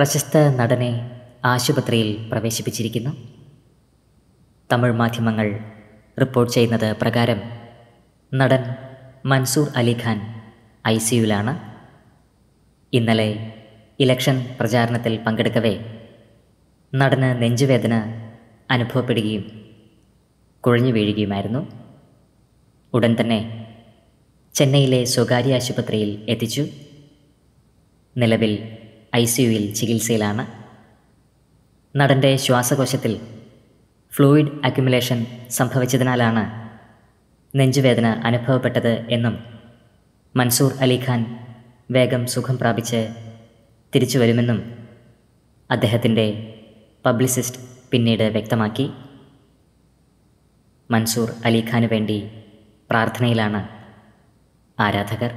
പ്രശസ്ത നടനെ ആശുപത്രിയിൽ പ്രവേശിപ്പിച്ചിരിക്കുന്നു തമിഴ് മാധ്യമങ്ങൾ റിപ്പോർട്ട് ചെയ്യുന്നത് പ്രകാരം നടൻ മൻസൂർ അലിഖാൻ ഐ സിയുലാണ് ഇന്നലെ ഇലക്ഷൻ പ്രചാരണത്തിൽ പങ്കെടുക്കവേ നടന് നെഞ്ചുവേദന അനുഭവപ്പെടുകയും കുഴഞ്ഞു വീഴുകയുമായിരുന്നു ഉടൻ തന്നെ ചെന്നൈയിലെ സ്വകാര്യ ആശുപത്രിയിൽ എത്തിച്ചു നിലവിൽ ഐ സി ചികിത്സയിലാണ് നടൻ്റെ ശ്വാസകോശത്തിൽ ഫ്ലൂയിഡ് അക്യുമുലേഷൻ സംഭവിച്ചതിനാലാണ് നെഞ്ചുവേദന അനുഭവപ്പെട്ടത് എന്നും മൻസൂർ അലിഖാൻ വേഗം സുഖം പ്രാപിച്ച് തിരിച്ചു വരുമെന്നും അദ്ദേഹത്തിൻ്റെ പബ്ലിസിസ്റ്റ് പിന്നീട് വ്യക്തമാക്കി മൻസൂർ അലിഖാന് വേണ്ടി പ്രാർത്ഥനയിലാണ് ആരാധകർ